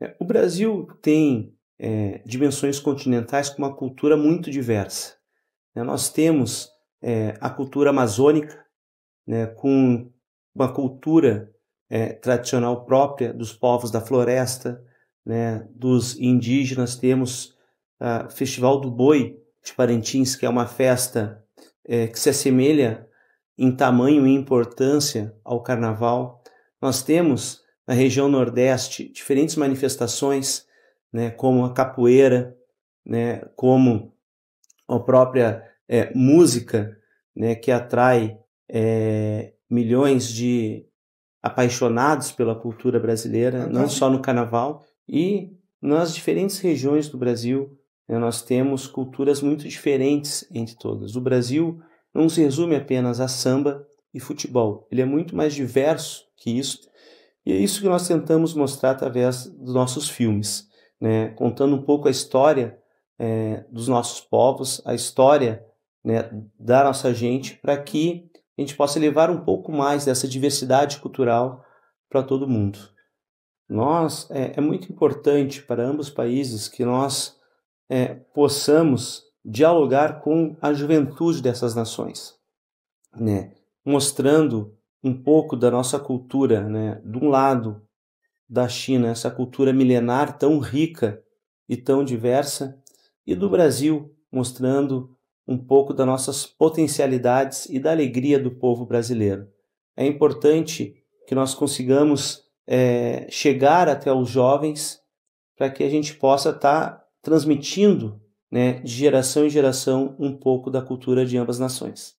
É, o Brasil tem é, dimensões continentais com uma cultura muito diversa. Né? nós temos é, a cultura amazônica, né, com uma cultura é, tradicional própria dos povos da floresta, né, dos indígenas. Temos o Festival do Boi de Parintins, que é uma festa é, que se assemelha em tamanho e importância ao carnaval. Nós temos na região Nordeste diferentes manifestações, né, como a capoeira, né, como a própria é, música, né, que atrai é, milhões de apaixonados pela cultura brasileira, não só no carnaval, e nas diferentes regiões do Brasil, né, nós temos culturas muito diferentes entre todas. O Brasil não se resume apenas a samba e futebol, ele é muito mais diverso que isso e é isso que nós tentamos mostrar através dos nossos filmes, né? contando um pouco a história é, dos nossos povos, a história né, da nossa gente, para que a gente possa levar um pouco mais dessa diversidade cultural para todo mundo. Nós é, é, muito importante para ambos os países que nós é, possamos dialogar com a juventude dessas nações, né? mostrando um pouco da nossa cultura, né? De um lado da China, essa cultura milenar tão rica e tão diversa, e do Brasil, mostrando um pouco das nossas potencialidades e da alegria do povo brasileiro. É importante que nós consigamos é, chegar até os jovens para que a gente possa estar tá transmitindo né, de geração em geração um pouco da cultura de ambas nações.